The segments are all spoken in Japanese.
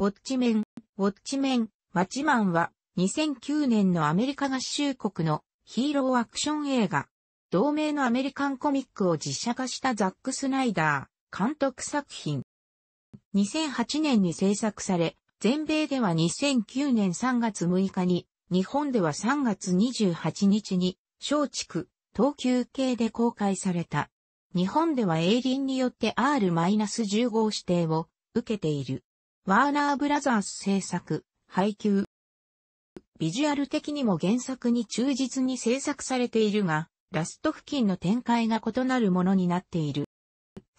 ウォッチメン、ウォッチメン、マチマンは2009年のアメリカ合衆国のヒーローアクション映画、同名のアメリカンコミックを実写化したザック・スナイダー監督作品。2008年に制作され、全米では2009年3月6日に、日本では3月28日に、松竹、東急系で公開された。日本ではエイリンによって R-15 指定を受けている。ワーナーブラザース制作、配給。ビジュアル的にも原作に忠実に制作されているが、ラスト付近の展開が異なるものになっている。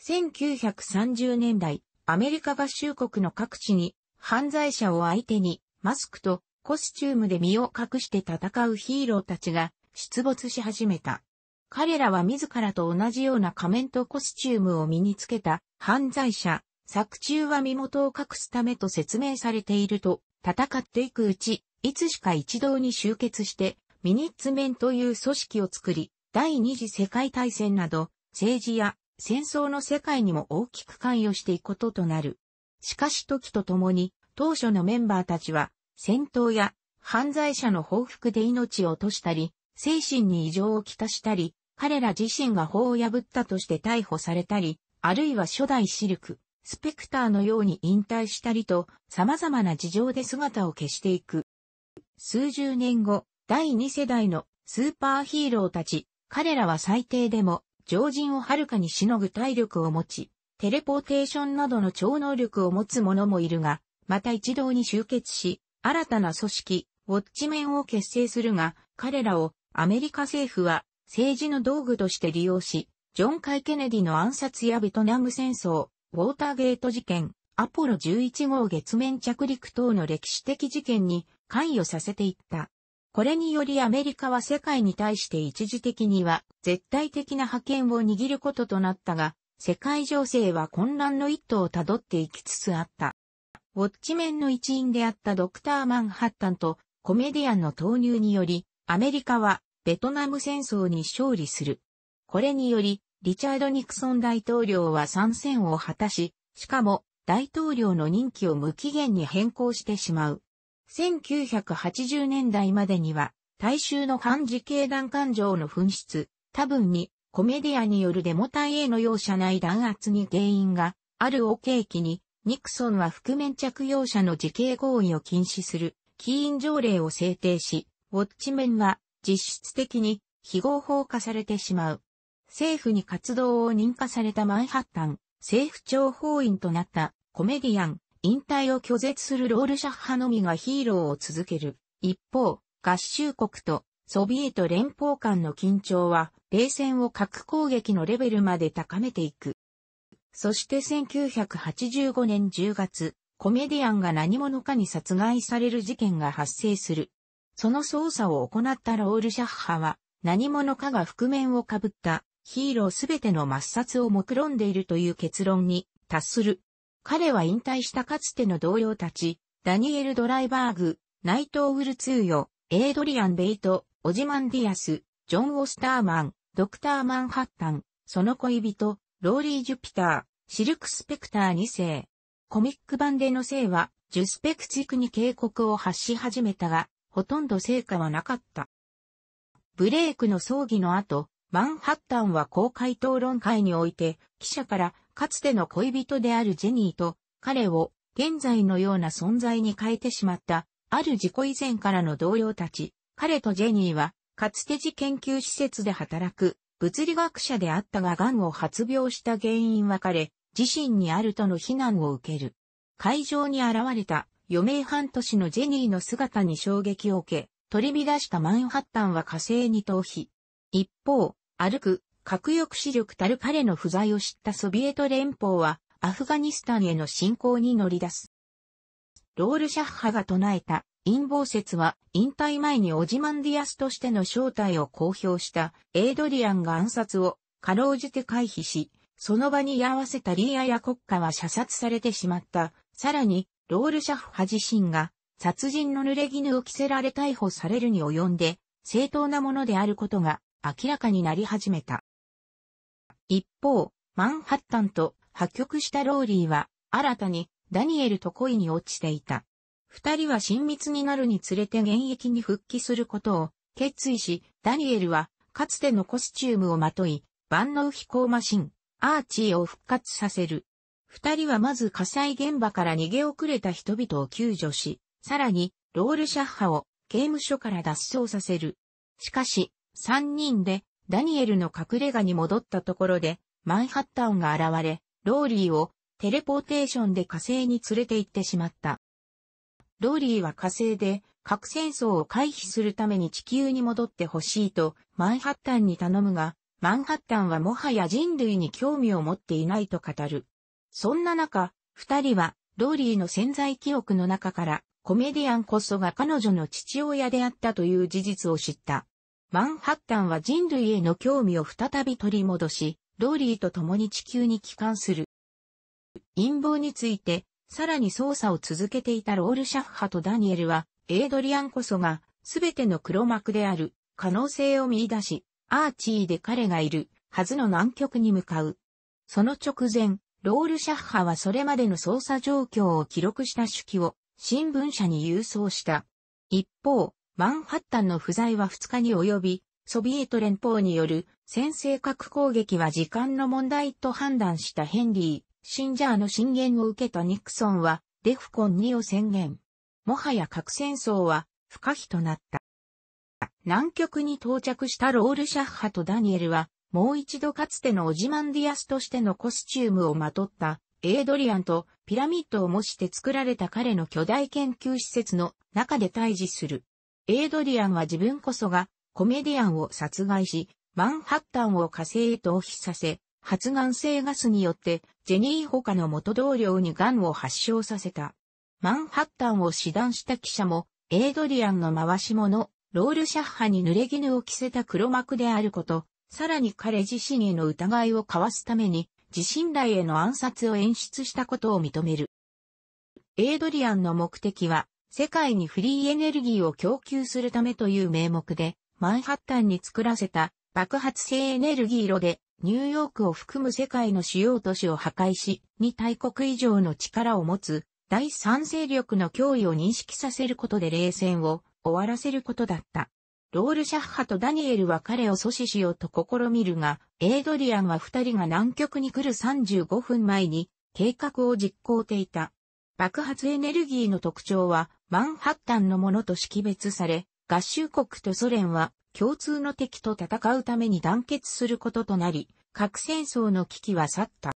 1930年代、アメリカ合衆国の各地に犯罪者を相手にマスクとコスチュームで身を隠して戦うヒーローたちが出没し始めた。彼らは自らと同じような仮面とコスチュームを身につけた犯罪者作中は身元を隠すためと説明されていると、戦っていくうち、いつしか一堂に集結して、ミニッツメンという組織を作り、第二次世界大戦など、政治や戦争の世界にも大きく関与していくこととなる。しかし時とともに、当初のメンバーたちは、戦闘や犯罪者の報復で命を落としたり、精神に異常をきたしたり、彼ら自身が法を破ったとして逮捕されたり、あるいは初代シルク、スペクターのように引退したりと、様々な事情で姿を消していく。数十年後、第二世代のスーパーヒーローたち、彼らは最低でも、常人を遥かにしのぐ体力を持ち、テレポーテーションなどの超能力を持つ者もいるが、また一堂に集結し、新たな組織、ウォッチメンを結成するが、彼らをアメリカ政府は政治の道具として利用し、ジョン・カイ・ケネディの暗殺やベトナム戦争、ウォーターゲート事件、アポロ11号月面着陸等の歴史的事件に関与させていった。これによりアメリカは世界に対して一時的には絶対的な覇権を握ることとなったが、世界情勢は混乱の一途をたどっていきつつあった。ウォッチメンの一員であったドクター・マンハッタンとコメディアンの投入により、アメリカはベトナム戦争に勝利する。これにより、リチャード・ニクソン大統領は参戦を果たし、しかも大統領の任期を無期限に変更してしまう。1980年代までには、大衆の反時系団感情の紛失、多分にコメディアによるデモ隊への容赦ない弾圧に原因があるを契機に、ニクソンは覆面着用者の時系行為を禁止する起因条例を制定し、ウォッチメンは実質的に非合法化されてしまう。政府に活動を認可されたマンハッタン、政府諜報員となったコメディアン、引退を拒絶するロールシャッハのみがヒーローを続ける。一方、合衆国とソビエト連邦間の緊張は、冷戦を核攻撃のレベルまで高めていく。そして1985年10月、コメディアンが何者かに殺害される事件が発生する。その捜査を行ったロールシャッハは、何者かが覆面をかぶったヒーローすべての抹殺を目論んでいるという結論に達する。彼は引退したかつての同僚たち、ダニエル・ドライバーグ、ナイト・ウルツーヨ、エイドリアン・ベイト、オジマン・ディアス、ジョン・オスターマン、ドクター・マンハッタン、その恋人、ローリー・ジュピター、シルク・スペクター2世。コミック版での性は、ジュスペクチクに警告を発し始めたが、ほとんど成果はなかった。ブレイクの葬儀の後、マンハッタンは公開討論会において、記者からかつての恋人であるジェニーと彼を現在のような存在に変えてしまった、ある事故以前からの同僚たち、彼とジェニーは、かつて自研究施設で働く物理学者であったが癌を発病した原因は彼、自身にあるとの非難を受ける。会場に現れた余命半年のジェニーの姿に衝撃を受け、取り乱したマンハッタンは火星に逃避。一方、歩く、核抑止力たる彼の不在を知ったソビエト連邦は、アフガニスタンへの侵攻に乗り出す。ロールシャッハが唱えた陰謀説は引退前にオジマンディアスとしての正体を公表したエイドリアンが暗殺をかろうじて回避し、その場に居合わせたリーアや国家は射殺されてしまった。さらに、ロールシャッハ自身が殺人の濡れ衣を着せられ逮捕されるに及んで、正当なものであることが明らかになり始めた。一方、マンハッタンと破局したローリーは、新たにダニエルと恋に落ちていた。二人は親密になるにつれて現役に復帰することを決意し、ダニエルはかつてのコスチュームをまとい、万能飛行マシン、アーチーを復活させる。二人はまず火災現場から逃げ遅れた人々を救助し、さらに、ロールシャッハを刑務所から脱走させる。しかし、三人でダニエルの隠れ家に戻ったところでマンハッタンが現れ、ローリーをテレポーテーションで火星に連れて行ってしまった。ローリーは火星で核戦争を回避するために地球に戻ってほしいとマンハッタンに頼むが、マンハッタンはもはや人類に興味を持っていないと語る。そんな中、二人はローリーの潜在記憶の中からコメディアンこそが彼女の父親であったという事実を知った。マンハッタンは人類への興味を再び取り戻し、ローリーと共に地球に帰還する。陰謀について、さらに捜査を続けていたロールシャッハとダニエルは、エイドリアンこそが、すべての黒幕である、可能性を見出し、アーチーで彼がいる、はずの南極に向かう。その直前、ロールシャッハはそれまでの捜査状況を記録した手記を、新聞社に郵送した。一方、マンハッタンの不在は2日に及び、ソビエト連邦による先制核攻撃は時間の問題と判断したヘンリー、シンジャーの進言を受けたニクソンは、デフコン2を宣言。もはや核戦争は不可避となった。南極に到着したロールシャッハとダニエルは、もう一度かつてのオジマンディアスとしてのコスチュームをまとったエイドリアンとピラミッドを模して作られた彼の巨大研究施設の中で対峙する。エイドリアンは自分こそがコメディアンを殺害し、マンハッタンを火星へ逃避させ、発がん性ガスによってジェニー他の元同僚にンを発症させた。マンハッタンを死断した記者も、エイドリアンの回し者、ロールシャッハに濡れ衣を着せた黒幕であること、さらに彼自身への疑いを交わすために、自身来への暗殺を演出したことを認める。エイドリアンの目的は、世界にフリーエネルギーを供給するためという名目で、マンハッタンに作らせた爆発性エネルギー炉で、ニューヨークを含む世界の主要都市を破壊し、2大国以上の力を持つ、第三勢力の脅威を認識させることで冷戦を終わらせることだった。ロールシャッハとダニエルは彼を阻止しようと試みるが、エイドリアンは二人が南極に来る35分前に計画を実行していた。爆発エネルギーの特徴はマンハッタンのものと識別され、合衆国とソ連は共通の敵と戦うために団結することとなり、核戦争の危機は去った。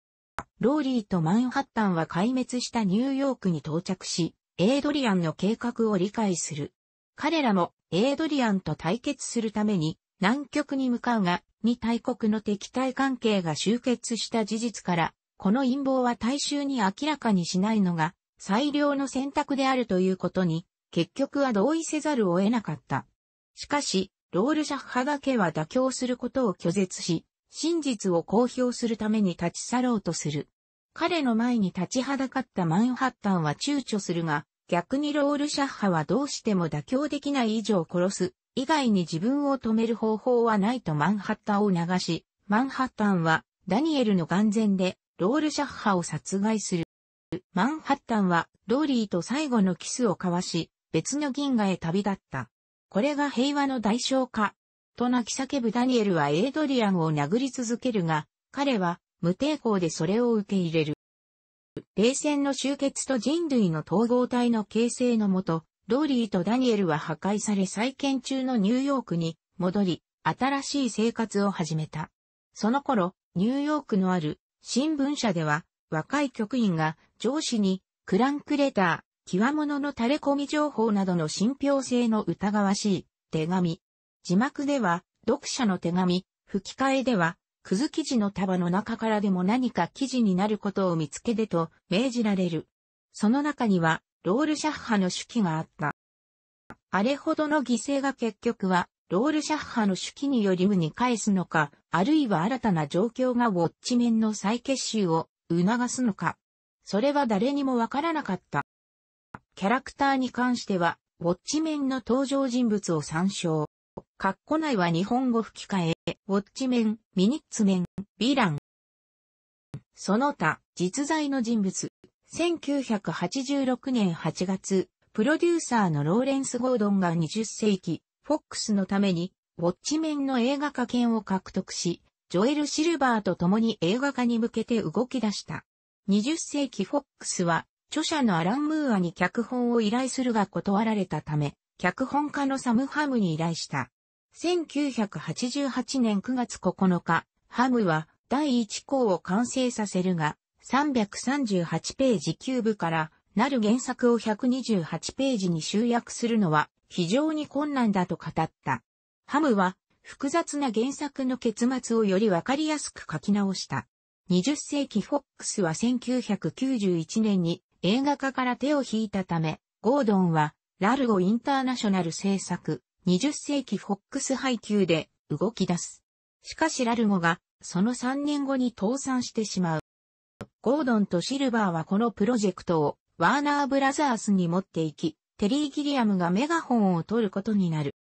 ローリーとマンハッタンは壊滅したニューヨークに到着し、エイドリアンの計画を理解する。彼らもエイドリアンと対決するために南極に向かうが、二大国の敵対関係が集結した事実から、この陰謀は大衆に明らかにしないのが最良の選択であるということに、結局は同意せざるを得なかった。しかし、ロールシャッハだけは妥協することを拒絶し、真実を公表するために立ち去ろうとする。彼の前に立ちはだかったマンハッタンは躊躇するが、逆にロールシャッハはどうしても妥協できない以上殺す、以外に自分を止める方法はないとマンハッタンを流し、マンハッタンはダニエルの眼前でロールシャッハを殺害する。マンハッタンはローリーと最後のキスを交わし、別の銀河へ旅立った。これが平和の代償か。と泣き叫ぶダニエルはエイドリアンを殴り続けるが、彼は無抵抗でそれを受け入れる。冷戦の終結と人類の統合体の形成のもと、ローリーとダニエルは破壊され再建中のニューヨークに戻り、新しい生活を始めた。その頃、ニューヨークのある新聞社では若い局員が上司にクランクレター、極物の垂れ込み情報などの信憑性の疑わしい手紙。字幕では読者の手紙、吹き替えではくず記事の束の中からでも何か記事になることを見つけでと命じられる。その中にはロールシャッハの手記があった。あれほどの犠牲が結局はロールシャッハの手記により無に返すのか、あるいは新たな状況がウォッチメンの再結集を促すのか。それは誰にもわからなかった。キャラクターに関しては、ウォッチメンの登場人物を参照。カッコ内は日本語吹き替え、ウォッチメン、ミニッツメン、ヴィラン。その他、実在の人物。1986年8月、プロデューサーのローレンス・ゴードンが20世紀、フォックスのために、ウォッチメンの映画化権を獲得し、ジョエル・シルバーと共に映画化に向けて動き出した。20世紀フォックスは、著者のアラン・ムーアに脚本を依頼するが断られたため、脚本家のサム・ハムに依頼した。1988年9月9日、ハムは第1項を完成させるが、338ページキューブからなる原作を128ページに集約するのは非常に困難だと語った。ハムは複雑な原作の結末をよりわかりやすく書き直した。20世紀フォックスは1991年に映画化から手を引いたため、ゴードンはラルゴインターナショナル制作20世紀フォックス配給で動き出す。しかしラルゴがその3年後に倒産してしまう。ゴードンとシルバーはこのプロジェクトをワーナーブラザースに持っていき、テリー・ギリアムがメガホンを取ることになる。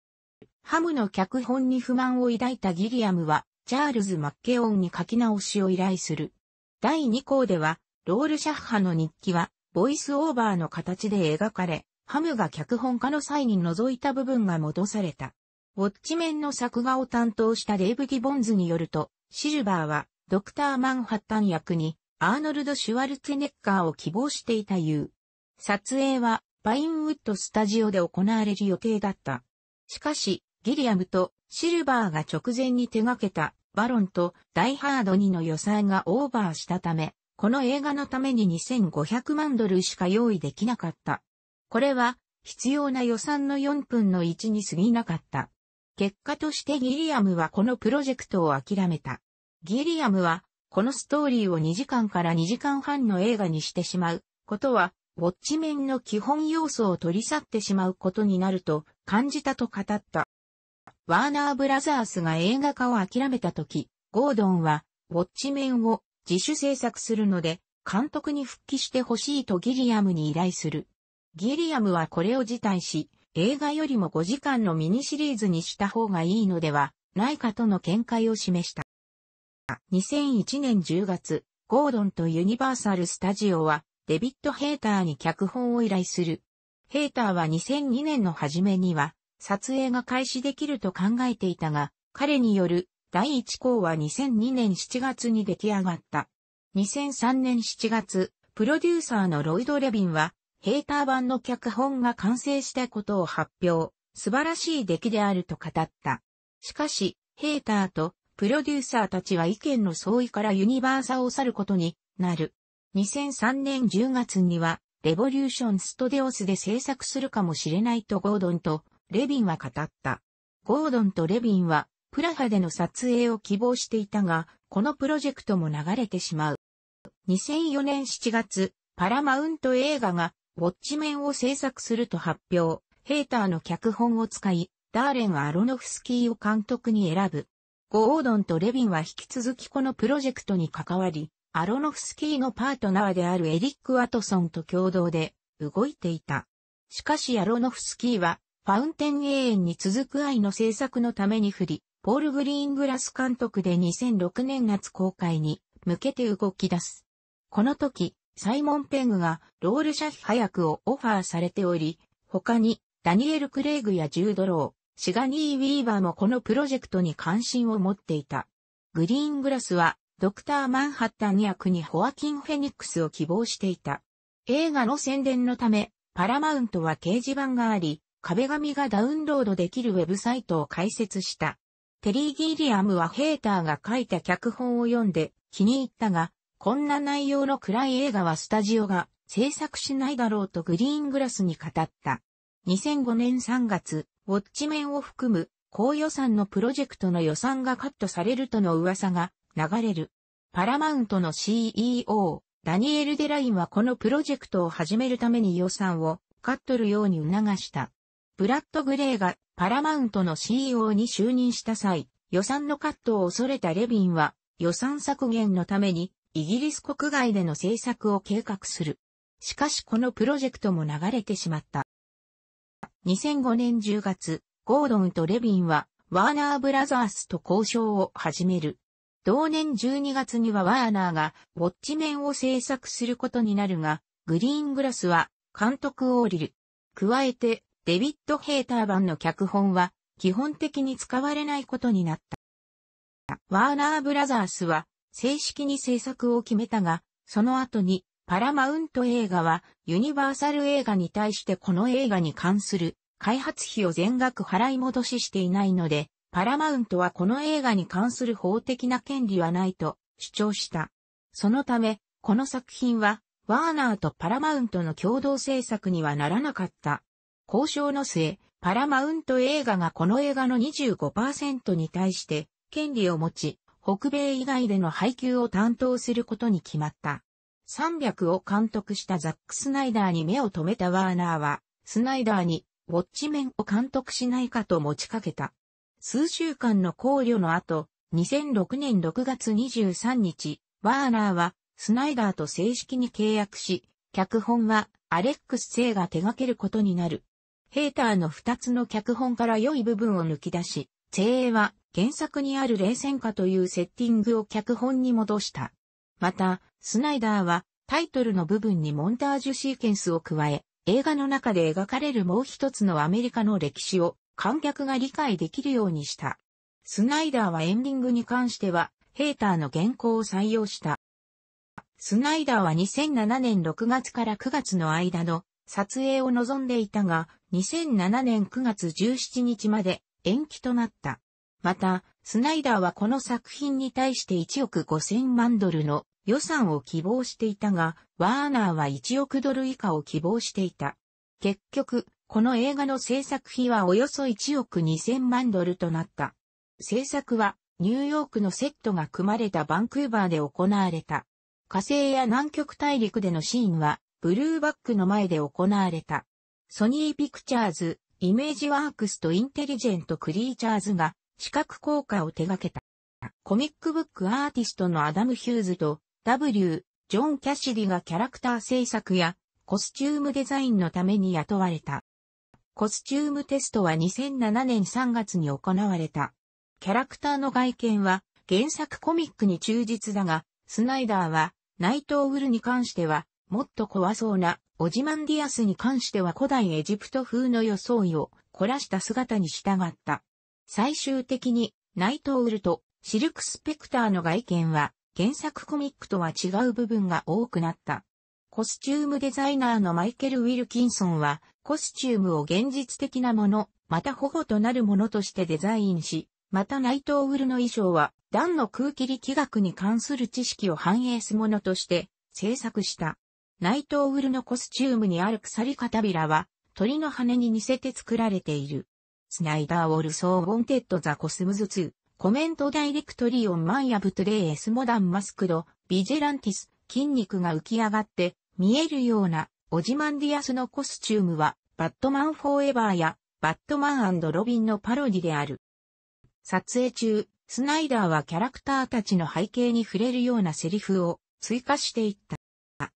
ハムの脚本に不満を抱いたギリアムは、チャールズ・マッケオンに書き直しを依頼する。第2項では、ロール・シャッハの日記は、ボイスオーバーの形で描かれ、ハムが脚本家の際に覗いた部分が戻された。ウォッチメンの作画を担当したデイブ・ギボンズによると、シルバーは、ドクター・マンハッタン役に、アーノルド・シュワルツェネッガーを希望していた言う。撮影は、パインウッドスタジオで行われる予定だった。しかし、ギリアムとシルバーが直前に手掛けたバロンとダイハード2の予算がオーバーしたため、この映画のために2500万ドルしか用意できなかった。これは必要な予算の4分の1に過ぎなかった。結果としてギリアムはこのプロジェクトを諦めた。ギリアムはこのストーリーを2時間から2時間半の映画にしてしまうことは、ウォッチメンの基本要素を取り去ってしまうことになると感じたと語った。ワーナーブラザースが映画化を諦めた時、ゴードンは、ウォッチメンを自主制作するので、監督に復帰してほしいとギリアムに依頼する。ギリアムはこれを辞退し、映画よりも5時間のミニシリーズにした方がいいのではないかとの見解を示した。2001年10月、ゴードンとユニバーサル・スタジオはデビッド・ヘーターに脚本を依頼する。ヘーターは2002年の初めには撮影が開始できると考えていたが、彼による第一項は2002年7月に出来上がった。2003年7月、プロデューサーのロイド・レビンは、ヘイター版の脚本が完成したことを発表、素晴らしい出来であると語った。しかし、ヘイターとプロデューサーたちは意見の相違からユニバーサーを去ることになる。2003年10月には、レボリューション・ストデオスで制作するかもしれないとゴードンとレビンは語った。ゴードンとレビンは、プラハでの撮影を希望していたが、このプロジェクトも流れてしまう。2004年7月、パラマウント映画が、ウォッチメンを制作すると発表、ヘーターの脚本を使い、ダーレン・アロノフスキーを監督に選ぶ。ゴードンとレビンは引き続きこのプロジェクトに関わり、アロノフスキーのパートナーであるエリック・ワトソンと共同で動いていた。しかしアロノフスキーはファウンテン永遠に続く愛の制作のために振り、ポール・グリーングラス監督で2006年夏公開に向けて動き出す。この時、サイモン・ペグがロールシャヒ早くをオファーされており、他にダニエル・クレイグやジュード・ロー、シガニー・ウィーバーもこのプロジェクトに関心を持っていた。グリーングラスはドクター・マンハッタン役にホアキン・フェニックスを希望していた。映画の宣伝のため、パラマウントは掲示板があり、壁紙がダウンロードできるウェブサイトを開設した。テリー・ギリアムはヘーターが書いた脚本を読んで気に入ったが、こんな内容の暗い映画はスタジオが制作しないだろうとグリーングラスに語った。2005年3月、ウォッチ面を含む高予算のプロジェクトの予算がカットされるとの噂が流れる。パラマウントの CEO、ダニエル・デラインはこのプロジェクトを始めるために予算をカットるように促した。ブラッド・グレーがパラマウントの CEO に就任した際、予算のカットを恐れたレビンは、予算削減のために、イギリス国外での政策を計画する。しかしこのプロジェクトも流れてしまった。2005年10月、ゴードンとレビンは、ワーナーブラザースと交渉を始める。同年12月にはワーナーが、ウォッチ面を制作することになるが、グリーングラスは、監督を降りる。加えて、デビッド・ヘーター版の脚本は基本的に使われないことになった。ワーナー・ブラザースは正式に制作を決めたが、その後にパラマウント映画はユニバーサル映画に対してこの映画に関する開発費を全額払い戻ししていないので、パラマウントはこの映画に関する法的な権利はないと主張した。そのため、この作品はワーナーとパラマウントの共同制作にはならなかった。交渉の末、パラマウント映画がこの映画の25%に対して権利を持ち、北米以外での配給を担当することに決まった。300を監督したザック・スナイダーに目を留めたワーナーは、スナイダーにウォッチメンを監督しないかと持ちかけた。数週間の考慮の後、2006年6月23日、ワーナーはスナイダーと正式に契約し、脚本はアレックス・セイが手掛けることになる。ヘーターの二つの脚本から良い部分を抜き出し、精鋭は原作にある冷戦下というセッティングを脚本に戻した。また、スナイダーはタイトルの部分にモンタージュシーケンスを加え、映画の中で描かれるもう一つのアメリカの歴史を観客が理解できるようにした。スナイダーはエンディングに関しては、ヘーターの原稿を採用した。スナイダーは2007年6月から9月の間の撮影を望んでいたが、2007年9月17日まで延期となった。また、スナイダーはこの作品に対して1億5000万ドルの予算を希望していたが、ワーナーは1億ドル以下を希望していた。結局、この映画の制作費はおよそ1億2000万ドルとなった。制作はニューヨークのセットが組まれたバンクーバーで行われた。火星や南極大陸でのシーンはブルーバックの前で行われた。ソニーピクチャーズ、イメージワークスとインテリジェントクリーチャーズが視覚効果を手掛けた。コミックブックアーティストのアダム・ヒューズと W、ジョン・キャシディがキャラクター制作やコスチュームデザインのために雇われた。コスチュームテストは2007年3月に行われた。キャラクターの外見は原作コミックに忠実だが、スナイダーはナト・オウルに関してはもっと怖そうなオジマンディアスに関しては古代エジプト風の装いを凝らした姿に従った。最終的に、ナイトウルとシルクスペクターの外見は、原作コミックとは違う部分が多くなった。コスチュームデザイナーのマイケル・ウィルキンソンは、コスチュームを現実的なもの、また保護となるものとしてデザインし、またナイトウルの衣装は、段の空気力学に関する知識を反映すものとして、制作した。内藤ウルのコスチュームにある鎖片びらは、鳥の羽に似せて作られている。スナイダー・オルソー・ウォンテッド・ザ・コスムズツー、コメント・ダイレクトリオン・マンヤ・ブトレイ・エス・モダン・マスクド、ビジェランティス、筋肉が浮き上がって、見えるような、オジマンディアスのコスチュームは、バットマン・フォーエバーや、バットマンロビンのパロディである。撮影中、スナイダーはキャラクターたちの背景に触れるようなセリフを追加していった。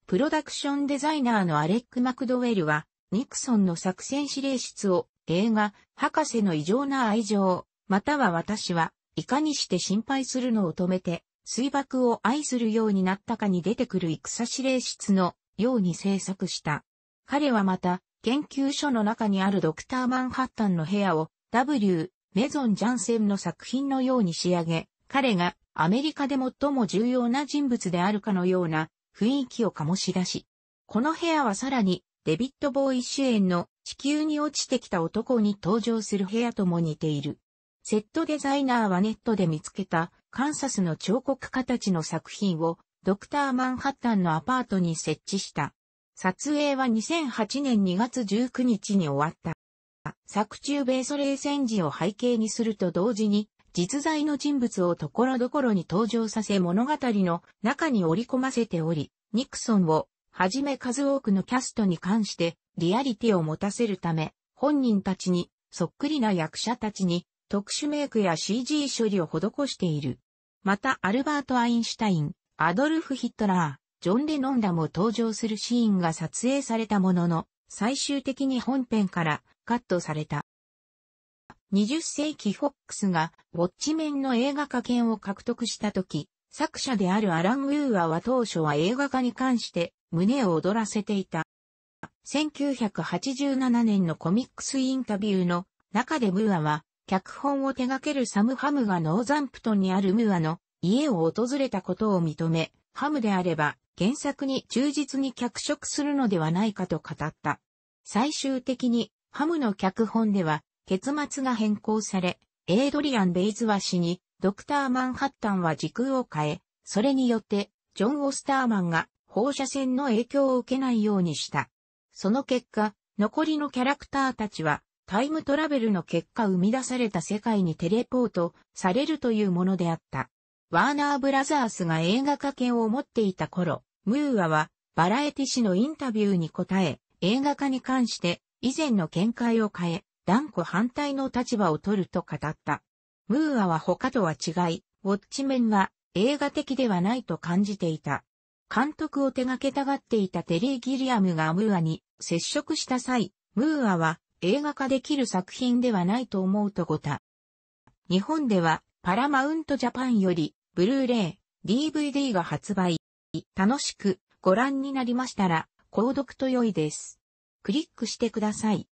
プロダクションデザイナーのアレック・マクドウェルは、ニクソンの作戦指令室を映画、博士の異常な愛情、または私はいかにして心配するのを止めて、水爆を愛するようになったかに出てくる戦指令室のように制作した。彼はまた、研究所の中にあるドクター・マンハッタンの部屋を W、メゾン・ジャンセンの作品のように仕上げ、彼がアメリカで最も重要な人物であるかのような雰囲気を醸し出し、この部屋はさらに、デビット・ボーイ主演の地球に落ちてきた男に登場する部屋とも似ている。セットデザイナーはネットで見つけたカンサスの彫刻家たちの作品をドクター・マンハッタンのアパートに設置した。撮影は2008年2月19日に終わった。作中米ソ冷戦時を背景にすると同時に実在の人物を所々に登場させ物語の中に織り込ませており、ニクソンをはじめ数多くのキャストに関してリアリティを持たせるため、本人たちにそっくりな役者たちに特殊メイクや CG 処理を施している。またアルバート・アインシュタイン、アドルフ・ヒットラー、ジョン・レノンらも登場するシーンが撮影されたものの、最終的に本編からカットされた。20世紀フォックスがウォッチメンの映画化権を獲得した時、作者であるアラン・ウーアは当初は映画化に関して胸を躍らせていた。1987年のコミックスインタビューの中でムーアは、脚本を手掛けるサム・ハムがノーザンプトンにあるムーアの家を訪れたことを認め、ハムであれば原作に忠実に脚色するのではないかと語った。最終的にハムの脚本では結末が変更され、エイドリアン・ベイズは死に、ドクター・マンハッタンは時空を変え、それによって、ジョン・オスターマンが放射線の影響を受けないようにした。その結果、残りのキャラクターたちは、タイムトラベルの結果生み出された世界にテレポートされるというものであった。ワーナーブラザースが映画化権を持っていた頃、ムーアはバラエティ氏のインタビューに答え、映画化に関して以前の見解を変え、断固反対の立場を取ると語った。ムーアは他とは違い、ウォッチメンが映画的ではないと感じていた。監督を手掛けたがっていたテリー・ギリアムがムーアに接触した際、ムーアは映画化できる作品ではないと思うとごた。日本ではパラマウントジャパンよりブルーレイ、DVD が発売。楽しくご覧になりましたら、購読と良いです。クリックしてください。